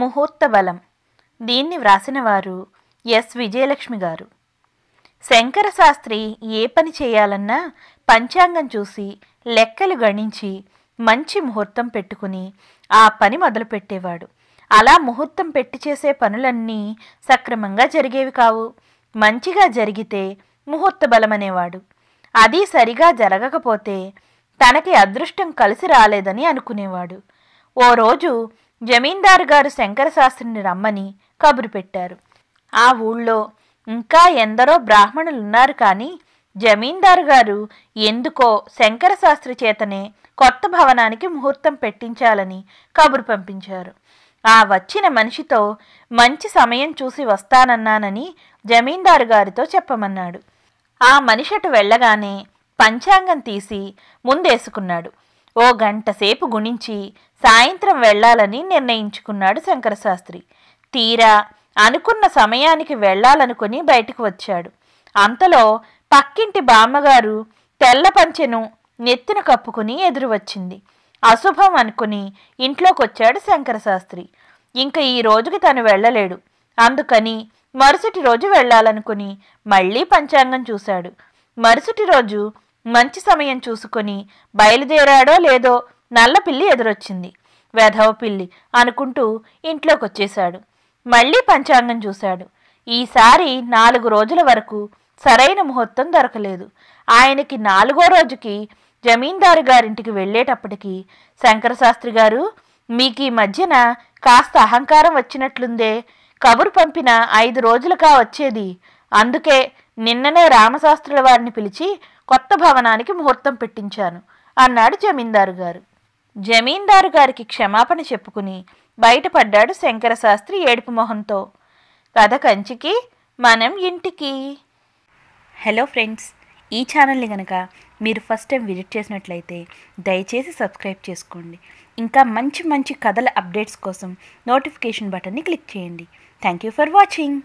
ముహూర్త బలం దీన్ని వ్రాసినవారు ఎస్ విజయలక్ష్మి గారు శంకర శాస్త్రి ఏ పని చేయాలన్నా పంచాంగం చూసి లెక్కలు గణించి మంచి ముహూర్తం పెట్టుకుని ఆ పని మొదలుపెట్టేవాడు అలా ముహూర్తం పెట్టి చేసే పనులన్నీ సక్రమంగా జరిగేవి కావు మంచిగా జరిగితే ముహూర్త బలమనేవాడు అది సరిగా జరగకపోతే తనకి అదృష్టం కలిసి రాలేదని అనుకునేవాడు ఓ రోజు జమీందారు గారు శంకరశాస్త్రిని రమ్మని కబురు పెట్టారు ఆ ఊళ్ళో ఇంకా ఎందరో బ్రాహ్మణులున్నారు కానీ జమీందారు గారు ఎందుకో శంకరశాస్త్రి చేతనే కొత్త భవనానికి ముహూర్తం పెట్టించాలని కబురు పంపించారు ఆ వచ్చిన మనిషితో మంచి సమయం చూసి వస్తానన్నానని జమీందారు గారితో చెప్పమన్నాడు ఆ మనిషి అటు వెళ్ళగానే పంచాంగం తీసి ముందేసుకున్నాడు ఓ గంట సేపు గుణించి సాయంత్రం వెళ్లాలని నిర్ణయించుకున్నాడు శంకరశాస్త్రి తీరా అనుకున్న సమయానికి వెళ్లాలనుకుని బయటకు వచ్చాడు అంతలో పక్కింటి బామ్మగారు తెల్ల పంచెను నెత్తిన కప్పుకుని ఎదురు వచ్చింది అశుభం అనుకుని ఇంట్లోకొచ్చాడు శంకరశాస్త్రి ఇంక ఈ రోజుకి తను వెళ్ళలేడు అందుకని మరుసటి రోజు వెళ్ళాలనుకుని మళ్ళీ పంచాంగం చూశాడు మరుసటి రోజు మంచి సమయం చూసుకొని బయలుదేరాడో లేదో నల్లపిల్లి ఎదురొచ్చింది వెధవ పిల్లి అనుకుంటూ ఇంట్లోకి వచ్చేశాడు మళ్ళీ పంచాంగం చూశాడు ఈసారి నాలుగు రోజుల వరకు సరైన ముహూర్తం దొరకలేదు ఆయనకి నాలుగో రోజుకి జమీందారు గారింటికి వెళ్ళేటప్పటికి శంకరశాస్త్రి గారు మీకు ఈ మధ్యన కాస్త అహంకారం వచ్చినట్లుందే కబురు పంపిన ఐదు రోజులుగా వచ్చేది అందుకే నిన్ననే రామశాస్త్రుల వారిని పిలిచి కొత్త భవనానికి ముహూర్తం పెట్టించాను అన్నాడు జమీందారు గారు జమీందారు గారికి క్షమాపణ చెప్పుకుని బయటపడ్డాడు శంకర శాస్త్రి ఏడుపు మొహంతో కథ కంచికి మనం ఇంటికి హలో ఫ్రెండ్స్ ఈ ఛానల్ని కనుక మీరు ఫస్ట్ టైం విజిట్ చేసినట్లయితే దయచేసి సబ్స్క్రైబ్ చేసుకోండి ఇంకా మంచి మంచి కథల అప్డేట్స్ కోసం నోటిఫికేషన్ బటన్ని క్లిక్ చేయండి థ్యాంక్ యూ ఫర్ వాచింగ్